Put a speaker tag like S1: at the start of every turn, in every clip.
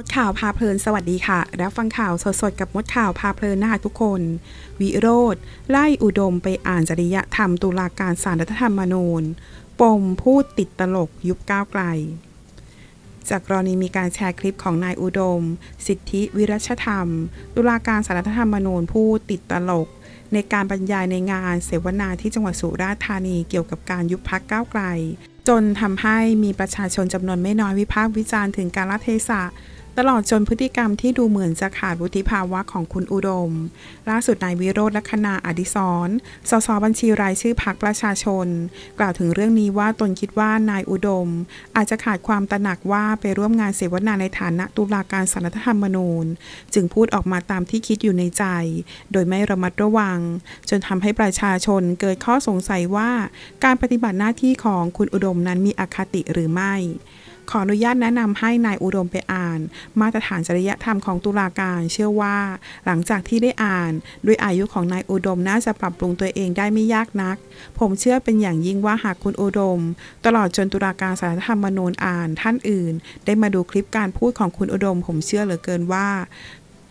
S1: มดข่าวพาเพลินสวัสดีค่ะรับฟังข่าวสดๆกับมดข่าวพาเพลินนะคะทุกคน วิโรธไล่อุดมไปอ่านจริยธรรม ตุลาการสารรัฐธรรมนูญปมพูดติดตลกยุบก้าวไกล จากกรณีมีการแชร์คลิปของนายอุดม สิทธิวิรัชธรรม ตุลาการสารรัฐธรรมนูญพูดติดตลก ในการบรรยายในงานเสวนาที่จังหวัดสุราษฎร์ธานีเกี่ยวกับการยุบพักก้าวไกล จนทำให้มีประชาชนจำนวนไม่น้อย วิพากษ์วิจารณ์ถึงการละเทศะตลอดจนพฤติกรรมที่ดูเหมือนจะขาดวุฒิภาวะของคุณอุดม ล่าสุดนายวิโรธลัคนาอดิศรสสบัญชีรายชื่อพักประชาชน กล่าวถึงเรื่องนี้ว่าตนคิดว่านายอุดม อาจจะขาดความตระหนักว่าไปร่วมงานเสวนาในฐานะตุลาการสารธรรมนูญ จึงพูดออกมาตามที่คิดอยู่ในใจ โดยไม่ระมัดระวัง จนทำให้ประชาชนเกิดข้อสงสัยว่า การปฏิบัติหน้าที่ของคุณอุดมนั้นมีอคติหรือไม่ขออนุญาตแนะนำให้นายอุดมไปอ่าน มาตรฐานจริยธรรมของตุลาการ เชื่อว่า หลังจากที่ได้อ่าน ด้วยอายุของนายอุดมน่าจะปรับปรุงตัวเองได้ไม่ยากนัก ผมเชื่อเป็นอย่างยิ่งว่าหากคุณอุดม ตลอดจนตุลาการสารธรรมนูญอ่าน ท่านอื่น ได้มาดูคลิปการพูดของคุณอุดม ผมเชื่อเหลือเกินว่า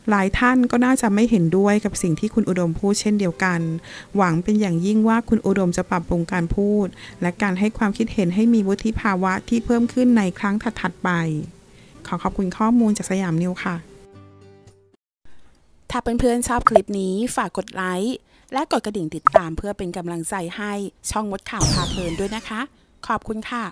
S1: หลายท่านก็น่าจะไม่เห็นด้วยกับสิ่งที่คุณอุดมพูดเช่นเดียวกัน หวังเป็นอย่างยิ่งว่าคุณอุดมจะปรับปรุงการพูด และการให้ความคิดเห็นให้มีวุฒิภาวะที่เพิ่มขึ้นในครั้งถัดๆไป ขอขอบคุณข้อมูลจากสยามนิวค่ะ ถ้าเพื่อนๆชอบคลิปนี้ฝากกดไลค์และกดกระดิ่งติดตามเพื่อเป็นกำลังใจให้ช่องมดข่าวพาเพลินด้วยนะคะ ขอบคุณค่ะ